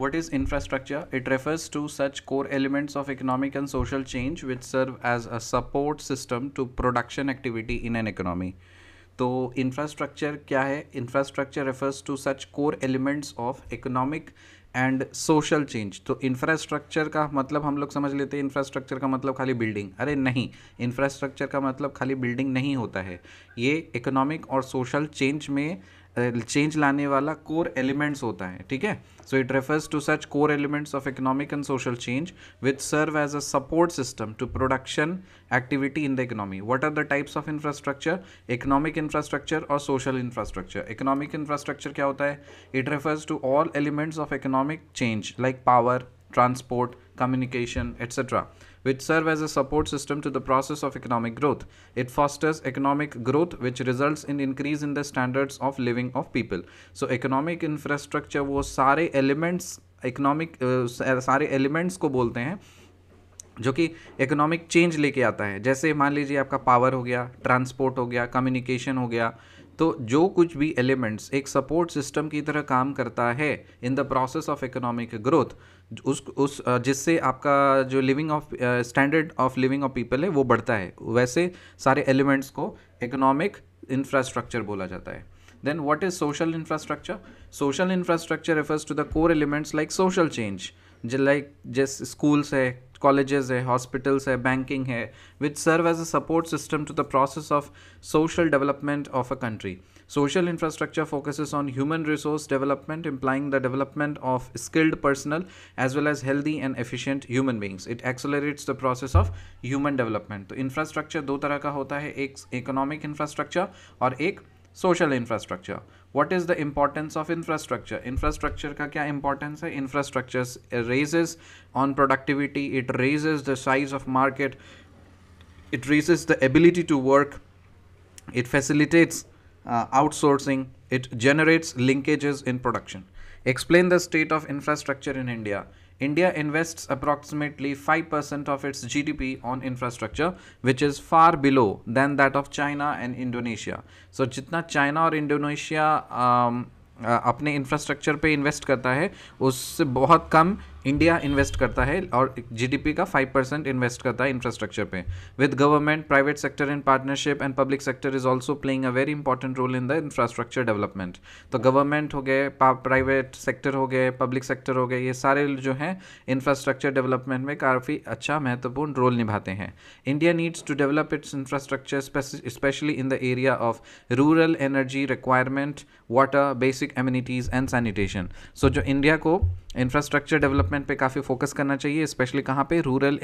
What is infrastructure? It refers to such core elements of economic and social change which serve as a support system to production activity in an economy. तो infrastructure क्या है infrastructure refers to such core elements of economic and social change तो infrastructure का मतलब हम लोग समझ लेते हैं इंफ्रास्ट्रक्चर का मतलब खाली बिल्डिंग अरे नहीं इंफ्रास्ट्रक्चर का मतलब खाली बिल्डिंग नहीं होता है ये इकोनॉमिक और सोशल चेंज में चेंज लाने वाला कोर एलिमेंट्स होता है ठीक है so it refers to such core elements of economic and social change with serve as a support system to production activity in the economy what are the types of infrastructure economic infrastructure और social infrastructure economic infrastructure क्या होता है it refers to all elements of economic change like power transport communication etcetera which serve as a support system to the process of economic growth. It fosters economic growth which results in increase in the standards of living of people. So economic infrastructure वो सारे elements economic uh, सारे elements को बोलते हैं जो कि economic change लेके आता है जैसे मान लीजिए आपका पावर हो गया ट्रांसपोर्ट हो गया कम्युनिकेशन हो गया तो जो कुछ भी एलिमेंट्स एक सपोर्ट सिस्टम की तरह काम करता है in the process of economic growth उस उस जिससे आपका जो living of standard of living of people है वो बढ़ता है वैसे सारे एलिमेंट्स को इकोनॉमिक इंफ्रास्ट्रक्चर बोला जाता है then what is social infrastructure social infrastructure refers to the core elements like social change like जिस स्कूल्स है कॉलेजेस है हॉस्पिटल्स है बैंकिंग है which serve as a support system to the process of social development of a country social infrastructure focuses on human resource development implying the development of skilled personnel as well as healthy and efficient human beings it accelerates the process of human development तो infrastructure दो तरह का होता है एक economic infrastructure और एक social infrastructure what is the importance of infrastructure infrastructure ka kya importance hai infrastructure raises on productivity it raises the size of market it raises the ability to work it facilitates uh, outsourcing it generates linkages in production explain the state of infrastructure in india India invests approximately 5% of its GDP on infrastructure, which is far below than that of China and Indonesia. So, जितना China और Indonesia um, अपने infrastructure पे invest करता है उससे बहुत come India invest करता है और जीडीपी का फाइव परसेंट इन्वेस्ट करता है इंफ्रास्ट्रक्चर पे with government private sector in partnership and public sector is also playing a very important role in the infrastructure development तो गवर्नमेंट हो गए प्राइवेट सेक्टर हो गए पब्लिक सेक्टर हो गए ये सारे जो हैं इंफ्रास्ट्रक्चर डेवलपमेंट में काफ़ी अच्छा महत्वपूर्ण रोल निभाते हैं India needs to develop its infrastructure specially in the area of rural energy requirement water basic amenities and sanitation so जो इंडिया को इंफ्रास्ट्रक्चर डेवलपमेंट पे काफ़ी फोकस करना चाहिए स्पेशली कहाँ पे रूरल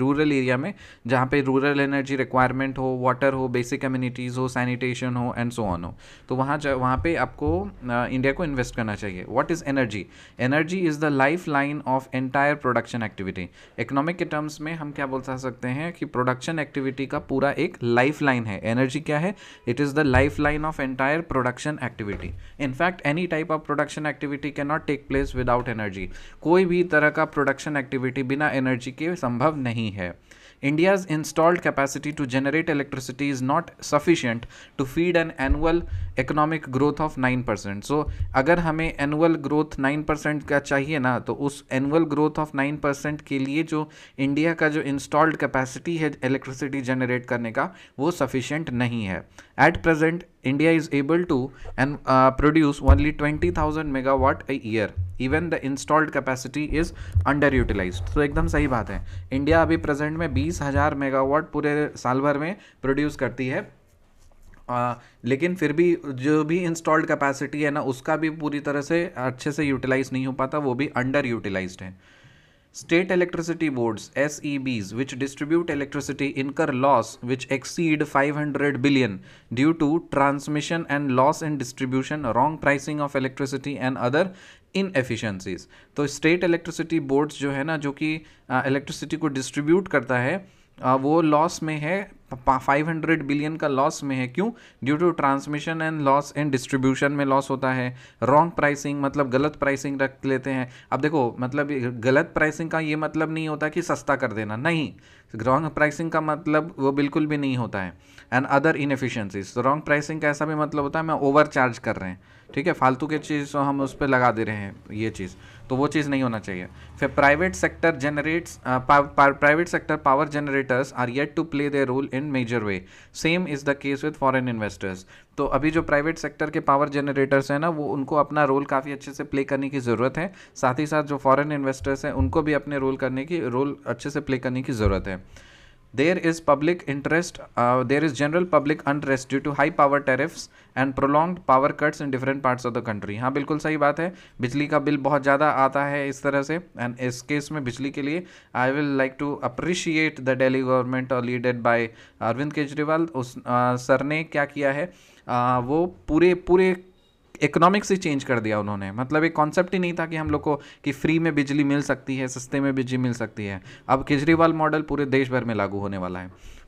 रूरल एरिया में जहाँ पे रूरल एनर्जी रिक्वायरमेंट हो वाटर हो बेसिक एम्यूनिटीज़ हो सैनिटेशन हो एंड सो ऑन हो तो वहाँ वहाँ पर आपको इंडिया को इन्वेस्ट करना चाहिए what is energy energy is the life line of entire production activity economic के टर्म्स में हम क्या बोल सकते हैं कि प्रोडक्शन एक्टिविटी का पूरा एक लाइफ लाइन है एनर्जी क्या है it is the life line of entire production activity energy in fact any type of production activity cannot take place without energy कोई भी तरह का प्रोडक्शन एक्टिविटी बिना एनर्जी के संभव नहीं है India's installed capacity to generate electricity is not sufficient to feed an annual economic growth of nine percent so अगर हमें एनुअल ग्रोथ नाइन परसेंट का चाहिए ना तो उस annual growth of nine percent के लिए जो इंडिया का जो इंस्टॉल्ड कैपेसिटी है इलेक्ट्रिसिटी जनरेट करने का वो सफिशियंट नहीं है at present India is able to and uh, produce only thousand megawatt a year. Even the installed capacity is underutilise तो एकदम सही बात है इंडिया अभी प्रेजेंट में बीस हज़ार मेगावाट पूरे साल भर में प्रोड्यूस करती है आ, लेकिन फिर भी जो भी इंस्टॉल्ड कैपेसिटी है ना उसका भी पूरी तरह से अच्छे से यूटिलाइज नहीं हो पाता वो भी अंडर यूटिलाइज है State electricity boards SEBs which distribute electricity incur loss which exceed 500 billion due to transmission and loss in distribution wrong pricing of electricity and other inefficiencies तो स्टेट इलेक्ट्रिसिटी बोर्ड्स जो है ना जो कि electricity को distribute करता है वो लॉस में है 500 बिलियन का लॉस में है क्यों due to transmission and loss and distribution में लॉस होता है रॉन्ग प्राइसिंग मतलब गलत प्राइसिंग रख लेते हैं अब देखो मतलब गलत प्राइसिंग का ये मतलब नहीं होता कि सस्ता कर देना नहीं रॉन्ग प्राइसिंग का मतलब वो बिल्कुल भी नहीं होता है एंड अदर इनफिशेंसीज तो रॉन्ग प्राइसिंग का ऐसा भी मतलब होता है मैं ओवर चार्ज कर रहे हैं ठीक है फालतू के चीज़ हम उस पर लगा दे रहे हैं ये चीज़ तो वो चीज़ नहीं होना चाहिए फिर private sector generates private sector power generators are yet to play their role in major way same is the case with foreign investors तो अभी जो प्राइवेट सेक्टर के पावर जनरेटर्स हैं ना वो उनको अपना रोल काफ़ी अच्छे से प्ले करने की ज़रूरत है साथ ही साथ जो फॉरेन इन्वेस्टर्स हैं उनको भी अपने रोल करने की रोल अच्छे से प्ले करने की ज़रूरत है there is public interest uh, there is general public unrest due to high power tariffs and prolonged power cuts in different parts of the country हाँ बिल्कुल सही बात है बिजली का बिल बहुत ज़्यादा आता है इस तरह से एंड इस केस में बिजली के लिए I will like to appreciate the Delhi government और लीडेड बाय अरविंद केजरीवाल उस आ, सर ने क्या किया है आ, वो पूरे पूरे इकोनॉमिक्स ही चेंज कर दिया उन्होंने मतलब एक कॉन्सेप्ट ही नहीं था कि हम लोग को कि फ्री में बिजली मिल सकती है सस्ते में बिजली मिल सकती है अब केजरीवाल मॉडल पूरे देश भर में लागू होने वाला है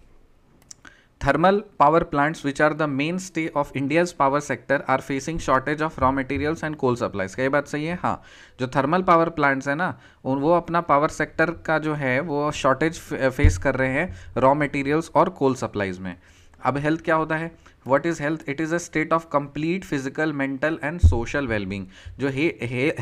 thermal power plants which are the mainstay of India's power sector are facing shortage of raw and and supplies. क्या ये बात सही है हाँ जो थर्मल पावर प्लांट्स है ना उन वो अपना पावर सेक्टर का जो है वो शॉर्टेज फेस कर रहे हैं रॉ मटेरियल्स और कोल सप्लाईज में अब हेल्थ क्या होता है what is health it is a state of complete physical mental and social wellbeing जो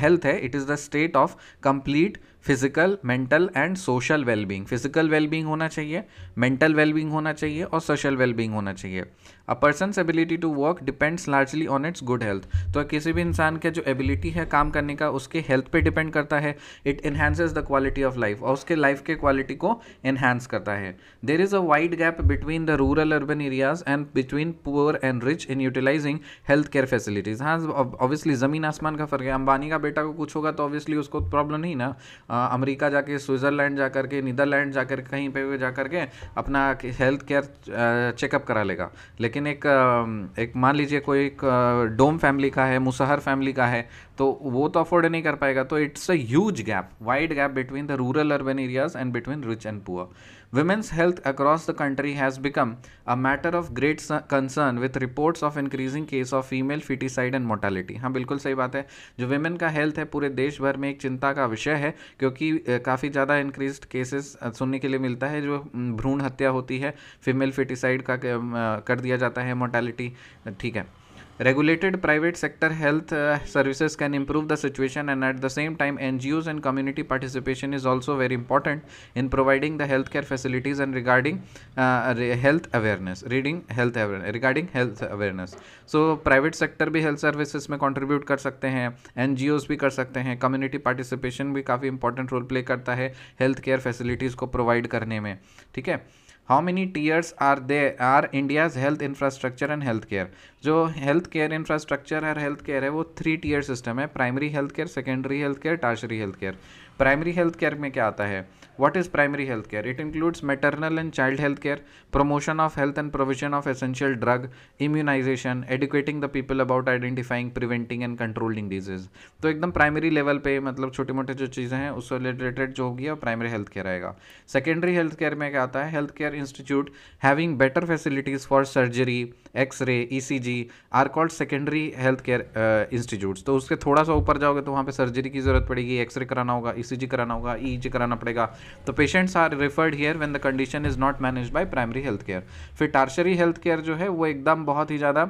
हेल्थ है it is the state of complete physical mental and social wellbeing physical wellbeing होना चाहिए मेंटल वेलबींग होना चाहिए और सोशल वेलबींग होना चाहिए a person's ability to work depends largely on its good health तो किसी भी इंसान का जो एबिलिटी है काम करने का उसके हेल्थ पर डिपेंड करता है it enhances the quality of life और उसके लाइफ के क्वालिटी को इन्हेंस करता है there is a wide gap between the rural urban areas and between poor and rich in utilising health care facilities हाँ ऑब्वियसली ज़मीन आसमान का फ़र्क है अंबानी का बेटा को कुछ होगा तो ऑब्वियसली उसको प्रॉब्लम नहीं ना अमरीका जाके स्विट्ज़रलैंड जा करके नीदरलैंड जा कर कहीं पर जा करके अपना हेल्थ केयर चेकअप करा लेगा लेकिन एक एक मान लीजिए कोई एक डोम फैमिली का है मुसहर फैमिली का है तो वो तो अफोर्ड नहीं कर पाएगा तो it's a huge gap wide gap between the rural urban areas and between rich and poor Women's health across the country has become a matter of great concern with reports of increasing case of female feticide and mortality. हाँ बिल्कुल सही बात है जो women का health है पूरे देश भर में एक चिंता का विषय है क्योंकि काफ़ी ज़्यादा increased cases सुनने के लिए मिलता है जो भ्रूण हत्या होती है female feticide का कर दिया जाता है mortality ठीक है regulated private sector health uh, services can improve the situation and at the same time ngos and community participation is also very important in providing the healthcare facilities and regarding uh, health awareness reading health awareness regarding health awareness so private sector भी health services में contribute कर सकते हैं N भी कर सकते हैं community participation भी काफ़ी इंपॉर्टेंट रोल प्ले करता है हेल्थ केयर फैसिलिटीज़ को प्रोवाइड करने में ठीक है how many tiers are they are India's health infrastructure and health care जो हेल्थ केयर इंफ्रास्ट्रक्चर और हेल्थ केयर है वो थ्री टीयर सिस्टम है primary health care secondary health care tertiary health care primary health care में क्या आता है What is primary health care? It includes maternal and child health care, promotion of health and provision of essential drug, immunization, educating the people about identifying, preventing and controlling diseases. तो एकदम primary level पे मतलब छोटे मोटे जो चीज़ें हैं उससे रिलेटेड जो होगी प्राइमरी हेल्थ केयर आएगा सेकेंडरी हेल्थ केयर में क्या आता है health care institute having better facilities for surgery X ray ECG are called secondary health care institutes तो उसके थोड़ा सा ऊपर जाओगे तो वहाँ पे सर्जरी की ज़रूरत पड़ेगी एक्सरे कराना होगा ईसीजी कराना होगा ईजी कराना पड़ेगा तो patients are referred here when the condition is not manage by primary health care फिर टार्शरी हेल्थ केयर जो है वो एकदम बहुत ही ज़्यादा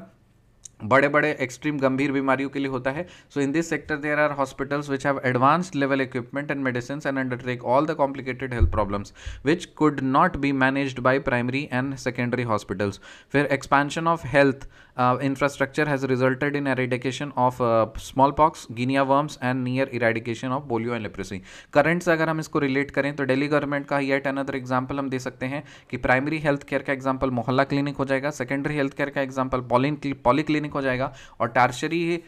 बड़े बड़े एक्सट्रीम गंभीर बीमारियों के लिए होता है so in this sector there are hospitals which have advanced level equipment and medicine and undertake all the complicated health problems which could not be managed by primary and secondary hospitals फिर expansion of health infrastructure has resulted in eradication of small pox guinea worms and near eradication of polio and leprosy current से अगर हम इसको relate करें तो Delhi government का yet another example हम दे सकते हैं कि प्राइमरी हेल्थ केयर का एग्जाम्पल मोहल्ला क्लिनिक हो जाएगा सेकेंडरी हेल्थ केयर का एग्जाम्पल पॉलिन पॉली क्लिनिक क्लिनिक हो जाएगा और टार्शरी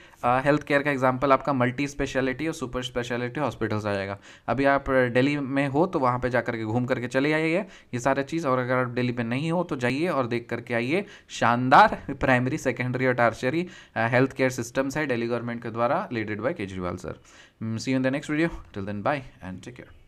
हेल्थ केयर का एग्जाम्पल आपका मल्टी स्पेशलिटी और सुपर स्पेशलिटी हॉस्पिटल्स आ जाएगा अभी आप दिल्ली में हो तो वहाँ पर जा करके घूम करके चले आइए ये सारा चीज़ और अगर आप डेली में नहीं हो तो जाइए और देख करके आइए शानदार प्राइमरी सेकेंडरी और टार्शरी हेल्थ केयर सिस्टम्स है डेली गवर्नमेंट के द्वारा leaded by Kejriwal sir see in the next video till then bye and take care